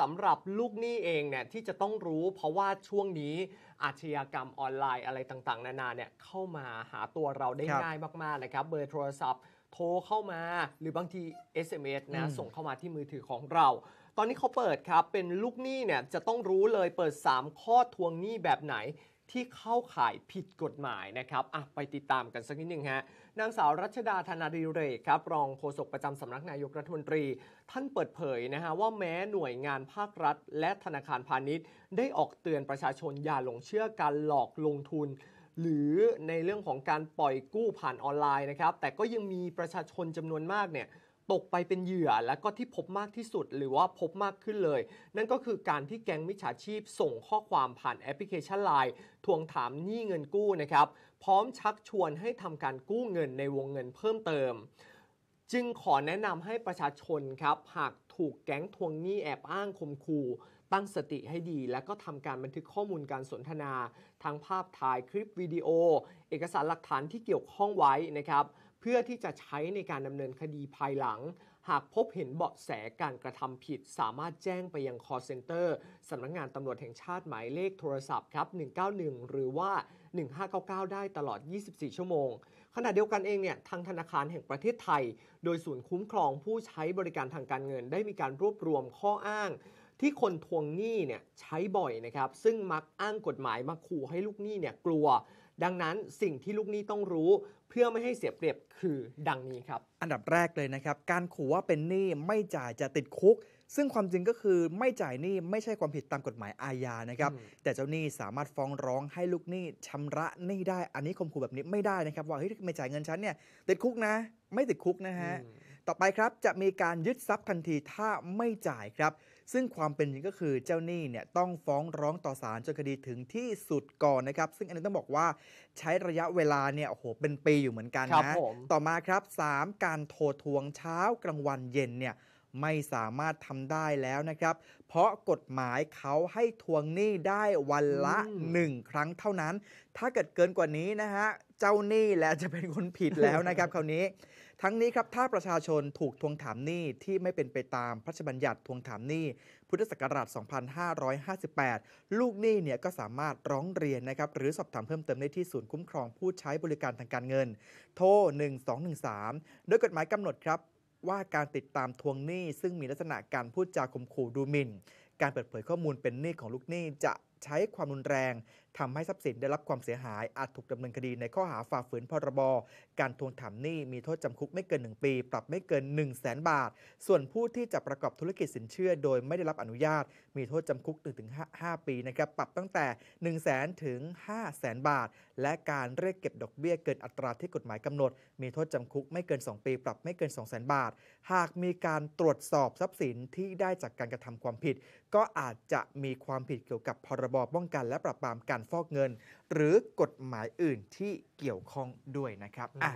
สำหรับลูกหนี้เองเนี่ยที่จะต้องรู้เพราะว่าช่วงนี้อาชญากรรมออนไลน์อะไรต่าง ๆ นานาเนี่ยเข้ามาหาตัวเราได้ง่ายมาก ๆ นะครับ เบอร์โทรศัพท์โทรเข้ามาหรือบางที SMS นะส่งเข้ามาที่มือถือของเรา ตอนนี้เขาเปิดครับเป็นลูกหนี้เนี่ยจะต้องรู้เลยเปิด 3 ข้อทวงหนี้แบบไหนที่เข้าข่ายผิดกฎหมายนะครับอ่ะไปติดตามกันสักนิดหนึ่งฮะนางสาวรัชดาธนาดิเรศครับรองโฆษกประจำสำนักนายกรัฐมนตรี ท่านเปิดเผยนะฮะว่าแม้หน่วยงานภาครัฐ และธนาคารพาณิชย์ ได้ออกเตือนประชาชนอย่าหลงเชื่อการหลอกลงทุนหรือในเรื่องของการปล่อยกู้ผ่านออนไลน์นะครับ แต่ก็ยังมีประชาชนจำนวนมากเนี่ย ตกไปเป็นเหยื่อและก็ที่พบมากที่สุดหรือว่าพบมากขึ้นเลย นั่นก็คือการที่แก๊งมิจฉาชีพส่งข้อความผ่านแอปพลิเคชันไลน์ทวงถามหนี้เงินกู้นะครับ พร้อมชักชวนให้ทำการกู้เงินในวงเงินเพิ่มเติม จึงขอแนะนำให้ประชาชนครับหากถูกแก๊งทวงหนี้แอบอ้างคมคู่ตั้งสติให้ดีและก็ทำการบันทึกข้อมูลการสนทนาทั้งภาพถ่ายคลิปวิดีโอ เอกสารหลักฐานที่เกี่ยวข้องไว้นะครับเพื่อที่จะใช้ในการดำเนินคดีภายหลัง หากพบเห็นเบาะแสการกระทำผิด สามารถแจ้งไปยังคอเซ็นเตอร์สำนักงงานตำรวจแห่งชาติหมายเลขโทรศัพท์ครับ191 หรือว่า 1599 ได้ตลอด 24 ชั่วโมงขณะเดียวกันเองเนี่ยทางธนาคารแห่งประเทศไทย โดยศูนย์คุ้มครองผู้ใช้บริการทางการเงินได้มีการรวบรวมข้ออ้างที่คนทวงหนี้เนี่ยใช้บ่อยนะครับ ซึ่งมักอ้างกฎหมายมาขู่ให้ลูกหนี้เนี่ยกลัว ดังนั้นสิ่งที่ลูกหนี้ต้องรู้ เพื่อไม่ให้เสียเปรียบคือดังนี้ครับ อันดับแรกเลยนะครับ การขู่ว่าเป็นหนี้ไม่จ่ายจะติดคุก ซึ่งความจริงก็คือไม่จ่ายหนี้ไม่ใช่ความผิดตามกฎหมายอาญานะครับ แต่เจ้าหนี้สามารถฟ้องร้องให้ลูกหนี้ชำระหนี้ได้ อันนี้คมขู่แบบนี้ไม่ได้นะครับ ว่าเฮ้ยไม่จ่ายเงินฉันเนี่ยติดคุกนะ ไม่ติดคุกนะฮะ ต่อไปครับจะมีการยึดทรัพย์ทันทีถ้าไม่จ่ายครับซึ่งความเป็นจริงก็คือเจ้าหนี้เนี่ยต้องฟ้องร้องต่อศาลจนคดีถึงที่สุดก่อนนะครับ ซึ่งอันนี้ต้องบอกว่าใช้ระยะเวลาเนี่ยโอ้โหเป็นปีอยู่เหมือนกันนะต่อมาครับ 3 การโทรทวงเช้ากลางวันเย็นเนี่ยไม่สามารถทำได้แล้วนะครับ เพราะกฎหมายเขาให้ทวงหนี้ได้วันละหนึ่งครั้งเท่านั้น ถ้าเกิดเกินกว่านี้นะฮะ เจ้าหนี้แล้วจะเป็นคนผิดแล้วนะครับคราวนี้ ทั้งนี้ครับถ้าประชาชนถูกทวงถามหนี้ที่ไม่เป็นไปตามพระราชบัญญัติทวงถามหนี้พุทธศักราช 2558 ลูกหนี้เนี่ยก็สามารถร้องเรียนนะครับ หรือสอบถามเพิ่มเติมได้ที่ศูนย์คุ้มครองผู้ใช้บริการทางการเงิน โทร 1213 โดยกฎหมายกำหนดครับว่าการติดตามทวงหนี้ซึ่งมีลักษณะการพูดจาข่มขู่ดูหมิ่นการเปิดเผยข้อมูลเป็นหนี้ของลูกหนี้จะใช้ความรุนแรง ทำให้ทรัพย์สินได้รับความเสียหายอาจถูกดำเนินคดีในข้อหาฝ่าฝืนพรบ การทวงถามหนี้มีโทษจำคุกไม่เกิน 1 ปี ปรับไม่เกิน1 0 0 0 0แสนบาท ส่วนผู้ที่จะประกอบธุรกิจสินเชื่อ โดยไม่ได้รับอนุญาต มีโทษจำคุก1-5ปีนะครับปรับตั้งแต่ 1 0 0 0 0แสนถึง5 0 0แสนบาท และการเรียกเก็บดอกเบี้ยเกินอัตราที่กฎหมายกำหนดมีโทษจำคุกไม่เกิน 2 ปี ปรับไม่เกิน 2 0 0แสนบาท หากมีการตรวจสอบทรัพย์สินที่ได้จากการกระทำความผิด ก็อาจจะมีความผิดเกี่ยวกับพรบป้องกันและปราบปรามการฟอกเงิน หรือกฎหมายอื่นที่เกี่ยวข้องด้วยนะครับ